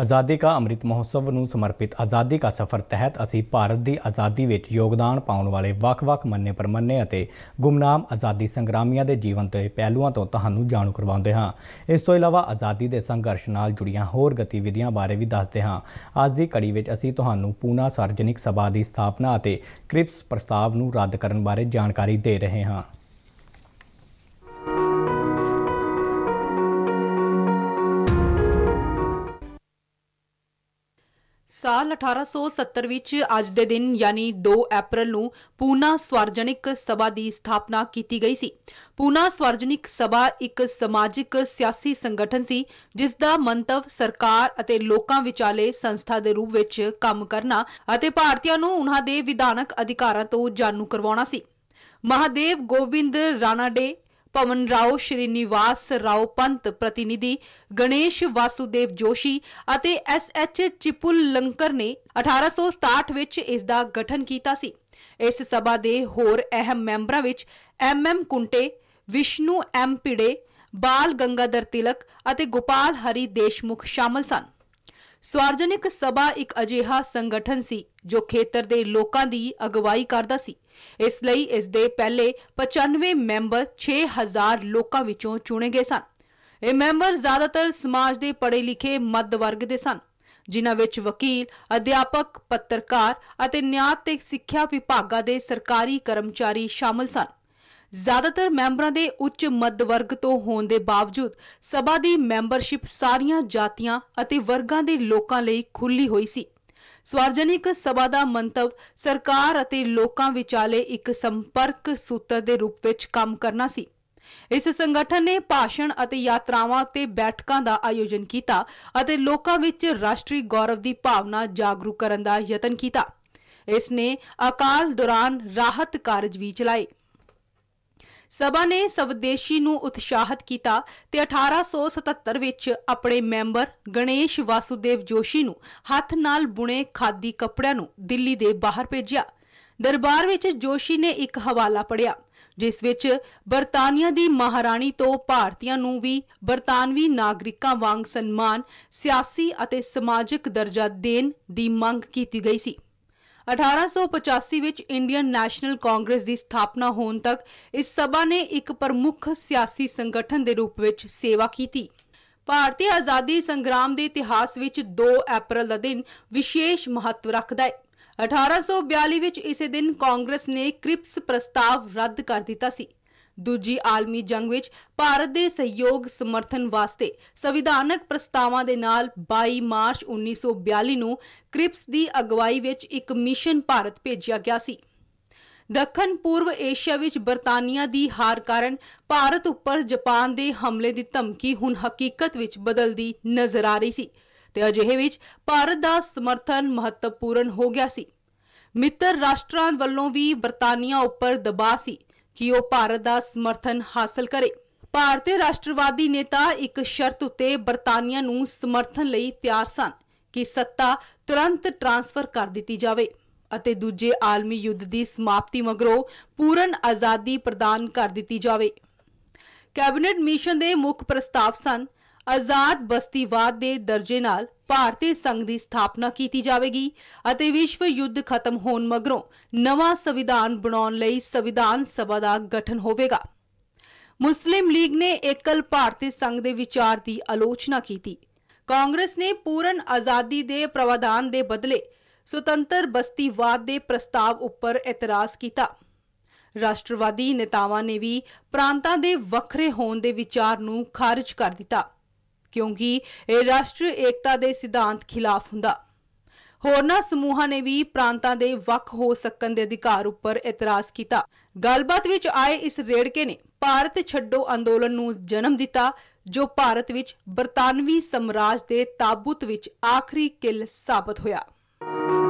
ਆਜ਼ਾਦੀ ਕਾ ਅੰਮ੍ਰਿਤ ਮਹੋਤਸਵ ਨੂੰ ਸਮਰਪਿਤ ਆਜ਼ਾਦੀ ਕਾ ਸਫ਼ਰ ਤਹਿਤ ਅਸੀਂ ਭਾਰਤ ਦੀ ਆਜ਼ਾਦੀ ਵਿੱਚ ਯੋਗਦਾਨ ਪਾਉਣ ਵਾਲੇ ਵੱਖ-ਵੱਖ ਮੰਨੇ ਪਰਮੰਨੇ ਅਤੇ ਗੁੰਮਨਾਮ ਆਜ਼ਾਦੀ ਸੰਗਰਾਮੀਆਂ ਦੇ ਜੀਵਨ ਤੇ ਪਹਿਲੂਆਂ ਤੋਂ ਤੁਹਾਨੂੰ ਜਾਣੂ ਕਰਵਾਉਂਦੇ ਹਾਂ ਇਸ ਤੋਂ ਇਲਾਵਾ ਆਜ਼ਾਦੀ ਦੇ ਸੰਘਰਸ਼ ਨਾਲ ਜੁੜੀਆਂ ਹੋਰ ਗਤੀਵਿਧੀਆਂ ਬਾਰੇ ਵੀ ਦੱਸਦੇ ਹਾਂ ਅੱਜ ਦੀ ਕੜੀ ਵਿੱਚ ਅਸੀਂ ਤੁਹਾਨੂੰ ਪੂਨਾ ਸਾਰਜਨਿਕ ਸਭਾ ਦੀ ਸਥਾਪਨਾ ਅਤੇ ਕ੍ਰਿਪਸ ਪ੍ਰਸਤਾਵ ਨੂੰ ਰੱਦ ਕਰਨ ਬਾਰੇ ਜਾਣਕਾਰੀ ਦੇ ਰਹੇ ਹਾਂ ਸਾਲ 1870 ਵਿੱਚ ਅੱਜ ਦੇ ਦਿਨ ਯਾਨੀ 2 ਅਪ੍ਰੈਲ ਨੂੰ ਪੂਨਾ ਸਵਰਜਨਿਕ ਸਭਾ ਦੀ ਸਥਾਪਨਾ ਕੀਤੀ ਗਈ ਸੀ ਪੂਨਾ ਸਵਰਜਨਿਕ ਸਭਾ ਇੱਕ ਸਮਾਜਿਕ ਸਿਆਸੀ ਸੰਗਠਨ ਸੀ ਜਿਸ ਦਾ ਮੰਤਵ ਸਰਕਾਰ ਅਤੇ ਲੋਕਾਂ ਵਿਚਾਲੇ ਸੰਸਥਾ ਦੇ ਰੂਪ ਵਿੱਚ ਕੰਮ ਕਰਨਾ ਅਤੇ ਭਾਰਤੀਆਂ ਨੂੰ ਉਹਨਾਂ ਦੇ ਵਿਧਾਨਕ ਅਧਿਕਾਰਾਂ ਤੋਂ ਜਾਣੂ ਕਰਵਾਉਣਾ ਸੀ ਮਹਾਦੇਵ ਗੋਬਿੰਦ ਰਾਣਾਡੇ ਪਵਨ ਰਾਓ ਸ਼੍ਰੀਨਿਵਾਸ ਰਾਓ ਪੰਤ ਪ੍ਰਤੀਨਿਧੀ ਗਣੇਸ਼ ਵਾਸੂਦੇਵ ਜੋਸ਼ੀ ਅਤੇ ਐਸ ਐਚ ਚਿਪੁਲ ਲੰਕਰ ਨੇ 1867 ਵਿੱਚ ਇਸ ਦਾ ਗਠਨ ਕੀਤਾ ਸੀ ਇਸ ਸਭਾ ਦੇ ਹੋਰ ਅਹਿਮ ਮੈਂਬਰਾਂ ਵਿੱਚ M M Kunte Vishnu M Pide Bal Gangadhar Tilak ਅਤੇ ਗੋਪਾਲ ਹਰੀ ਦੇਸ਼ਮੁਖ ਸ਼ਾਮਲ ਸਨ ਸਵਾਰਜਨਿਕ ਸਭਾ ਇੱਕ ਅਜੀਹਾ ਸੰਗਠਨ ਸੀ ਜੋ ਖੇਤਰ ਦੇ ਲੋਕਾਂ ਦੀ ਅਗਵਾਈ ਕਰਦਾ ਸੀ ਇਸ ਲਈ ਇਸ ਦੇ ਪਹਿਲੇ 95 ਮੈਂਬਰ 6000 ਲੋਕਾਂ ਵਿੱਚੋਂ ਚੁਣੇ ਗਏ ਸਨ ਇਹ ਮੈਂਬਰ ਜ਼ਿਆਦਾਤਰ ਸਮਾਜ ਦੇ ਪੜ੍ਹੇ ਲਿਖੇ ਮੱਧ ਵਰਗ ਦੇ ਸਨ ਜਿਨ੍ਹਾਂ ਵਿੱਚ ਵਕੀਲ, ਅਧਿਆਪਕ, ਪੱਤਰਕਾਰ ਅਤੇ ਨਿਆਂ ਤੇ ਸਿੱਖਿਆ ਵਿਭਾਗਾ ਦੇ ਸਰਕਾਰੀ ਕਰਮਚਾਰੀ ਸ਼ਾਮਲ ਸਨ ਜ਼ਿਆਦਾਤਰ ਮੈਂਬਰਾਂ ਦੇ ਉੱਚ ਮੱਧ ਵਰਗ ਤੋਂ ਹੋਣ ਦੇ ਬਾਵਜੂਦ ਸਭਾ ਦੀ ਮੈਂਬਰਸ਼ਿਪ ਸਾਰੀਆਂ ਜਾਤੀਆਂ ਅਤੇ ਵਰਗਾਂ ਦੇ ਲੋਕਾਂ ਲਈ ਖੁੱਲੀ ਹੋਈ ਸੀ ਸਵਾਰਜਨਿਕ ਸਭਾ ਦਾ ਮੰਤਵ ਸਰਕਾਰ ਅਤੇ ਲੋਕਾਂ ਵਿਚਾਲੇ ਇੱਕ ਸੰਪਰਕ ਸੂਤਰ ਦੇ ਰੂਪ ਵਿੱਚ ਕੰਮ ਕਰਨਾ ਸੀ ਇਸ ਸੰਗਠਨ ਨੇ ਭਾਸ਼ਣ ਅਤੇ ਯਾਤਰਾਵਾਂ ਤੇ ਬੈਠਕਾਂ ਦਾ ਆਯੋਜਨ ਕੀਤਾ ਅਤੇ ਲੋਕਾਂ ਵਿੱਚ ਰਾਸ਼ਟਰੀ ਗੌਰਵ ਦੀ ਭਾਵਨਾ ਜਾਗਰੂਕ ਕਰਨ ਦਾ ਯਤਨ ਕੀਤਾ ਇਸ ਨੇ ਅਕਾਲ ਦੌਰਾਨ ਰਾਹਤ ਕਾਰਜ ਵੀ ਚਲਾਏ ਸਭਾ ਨੇ ਸਵਦੇਸ਼ੀ ਨੂੰ ਉਤਸ਼ਾਹਿਤ ਕੀਤਾ ਤੇ 1877 ਵਿੱਚ ਆਪਣੇ ਮੈਂਬਰ ਗਣੇਸ਼ ਵਾਸੂਦੇਵ ਜੋਸ਼ੀ ਨੂੰ ਹੱਥ ਨਾਲ ਬੁਣੇ ਖਾਦੀ ਕੱਪੜਿਆਂ ਨੂੰ ਦਿੱਲੀ ਦੇ ਬਾਹਰ ਭੇਜਿਆ ਦਰਬਾਰ ਵਿੱਚ ਜੋਸ਼ੀ ਨੇ ਇੱਕ ਹਵਾਲਾ ਪੜਿਆ ਜਿਸ ਵਿੱਚ ਬਰਤਾਨੀਆ ਦੀ ਮਹਾਰਾਣੀ ਤੋਂ ਭਾਰਤੀਆਂ ਨੂੰ ਵੀ ਬਰਤਾਨਵੀ ਨਾਗਰਿਕਾਂ ਵਾਂਗ ਸਨਮਾਨ ਸਿਆਸੀ ਅਤੇ ਸਮਾਜਿਕ ਦਰਜਾ ਦੇਣ ਦੀ ਮੰਗ ਕੀਤੀ ਗਈ ਸੀ 1885 ਵਿੱਚ ਇੰਡੀਅਨ ਨੈਸ਼ਨਲ ਕਾਂਗਰਸ ਦੀ ਸਥਾਪਨਾ ਹੋਣ ਤੱਕ ਇਸ ਸਭਾ ਨੇ ਇੱਕ ਪ੍ਰਮੁੱਖ ਸਿਆਸੀ ਸੰਗਠਨ ਦੇ ਰੂਪ ਵਿੱਚ ਸੇਵਾ ਕੀਤੀ। ਭਾਰਤੀ ਆਜ਼ਾਦੀ ਸੰਗਰਾਮ ਦੇ ਇਤਿਹਾਸ ਵਿੱਚ 2 ਅਪ੍ਰੈਲ ਦਾ ਦਿਨ ਵਿਸ਼ੇਸ਼ ਮਹੱਤਵ ਰੱਖਦਾ ਹੈ। 1842 ਵਿੱਚ ਇਸੇ ਦਿਨ ਕਾਂਗਰਸ ਨੇ ਕ੍ਰਿਪਸ ਪ੍ਰਸਤਾਵ ਰੱਦ ਕਰ ਦਿੱਤਾ ਸੀ ਦੂਜੀ ਆਲਮੀ ਜੰਗ ਵਿੱਚ ਭਾਰਤ ਦੇ ਸਹਿਯੋਗ ਸਮਰਥਨ ਵਾਸਤੇ ਸੰਵਿਧਾਨਕ ਪ੍ਰਸਤਾਵਾਂ ਦੇ ਨਾਲ 22 ਮਾਰਚ 1942 ਨੂੰ ਕ੍ਰਿਪਸ ਦੀ ਅਗਵਾਈ ਵਿੱਚ ਇੱਕ ਮਿਸ਼ਨ ਭਾਰਤ ਭੇਜਿਆ ਗਿਆ ਸੀ ਦੱਖਣ ਪੂਰਬ ਏਸ਼ੀਆ ਵਿੱਚ ਬਰਤਾਨੀਆ ਦੀ ਹਾਰ ਕਾਰਨ ਭਾਰਤ ਉੱਪਰ ਜਾਪਾਨ ਦੇ ਹਮਲੇ ਦੀ ਧਮਕੀ ਹੁਣ ਹਕੀਕਤ ਵਿੱਚ ਬਦਲਦੀ ਨਜ਼ਰ ਆ ਰਹੀ ਸੀ ਤੇ ਅਜਿਹੇ ਵਿੱਚ ਭਾਰਤ ਦਾ ਸਮਰਥਨ ਮਹੱਤਵਪੂਰਨ ਹੋ ਗਿਆ ਸੀ ਮਿੱਤਰ ਰਾਸ਼ਟਰਾਂ ਵੱਲੋਂ ਵੀ ਬਰਤਾਨੀਆ ਉੱਪਰ ਦਬਾਅ ਸੀ ਕਿ ਉਹ ਭਾਰਤ ਦਾ ਸਮਰਥਨ ਹਾਸਲ ਕਰੇ ਭਾਰਤੀ ਰਾਸ਼ਟਰਵਾਦੀ ਨੇਤਾ ਇੱਕ ਸ਼ਰਤ ਉੱਤੇ ਬਰਤਾਨੀਆ ਨੂੰ ਸਮਰਥਨ ਲਈ ਤਿਆਰ ਸਨ ਕਿ ਸੱਤਾ ਤੁਰੰਤ ਟ੍ਰਾਂਸਫਰ ਕਰ ਦਿੱਤੀ ਜਾਵੇ ਅਤੇ ਦੂਜੇ ਆਲਮੀ ਯੁੱਧ ਦੀ ਸਮਾਪਤੀ ਮਗਰੋਂ ਪੂਰਨ ਆਜ਼ਾਦੀ ਪ੍ਰਦਾਨ ਕਰ ਦਿੱਤੀ ਜਾਵੇ ਕੈਬਨਿਟ ਮਿਸ਼ਨ ਦੇ ਮੁੱਖ ਪ੍ਰਸਤਾਵ ਸਨ ਆਜ਼ਾਦ ਬਸਤੀਵਾਦ ਦੇ ਦਰਜੇ ਨਾਲ ਭਾਰਤੀ ਸੰਘ ਦੀ ਸਥਾਪਨਾ ਕੀਤੀ ਜਾਵੇਗੀ ਅਤੇ ਵਿਸ਼ਵ ਯੁੱਧ ਖਤਮ ਹੋਣ ਮਗਰੋਂ ਨਵਾਂ ਸੰਵਿਧਾਨ ਬਣਾਉਣ ਲਈ ਸੰਵਿਧਾਨ ਸਭਾ ਦਾ ਗਠਨ ਹੋਵੇਗਾ ਮੁਸਲਿਮ ਲੀਗ ਨੇ ਏਕਲ ਭਾਰਤੀ ਸੰਘ ਦੇ ਵਿਚਾਰ ਦੀ ਆਲੋਚਨਾ ਕੀਤੀ ਕਾਂਗਰਸ ਨੇ ਪੂਰਨ ਆਜ਼ਾਦੀ ਦੇ ਪ੍ਰਵਧਾਨ ਦੇ ਬਦਲੇ ਸੁਤੰਤਰ ਬਸਤੀਵਾਦ ਦੇ ਪ੍ਰਸਤਾਵ ਉੱਪਰ ਇਤਰਾਜ਼ ਕੀਤਾ ਰਾਸ਼ਟਰਵਾਦੀ ਨੇਤਾਵਾਂ ਨੇ ਵੀ ਪ੍ਰਾਂਤਾਂ ਦੇ ਵੱਖਰੇ ਹੋਣ ਦੇ ਵਿਚਾਰ ਨੂੰ ਖਾਰਜ ਕਰ ਦਿੱਤਾ ਕਿਉਂਕਿ ਇਹ ਰਾਸ਼ਟਰੀ ਏਕਤਾ ਦੇ ਸਿਧਾਂਤ ਖਿਲਾਫ ਹੁੰਦਾ ਹੋਰਨਾਂ ਸਮੂਹਾਂ ਨੇ ਵੀ ਪ੍ਰਾਂਤਾਂ ਦੇ ਵੱਖ ਹੋ ਸਕਣ ਦੇ ਅਧਿਕਾਰ ਉੱਪਰ ਇਤਰਾਜ਼ ਕੀਤਾ ਗੱਲਬਾਤ ਵਿੱਚ ਆਏ ਇਸ ਰੇੜਕੇ ਨੇ ਭਾਰਤ ਛੱਡੋ ਅੰਦੋਲਨ ਨੂੰ ਜਨਮ ਦਿੱਤਾ ਜੋ ਭਾਰਤ ਵਿੱਚ ਬਰਤਾਨਵੀ ਸਮਰਾਜ ਦੇ ਤਾਬੂਤ ਵਿੱਚ ਆਖਰੀ ਕਿਲ ਸਾਬਤ ਹੋਇਆ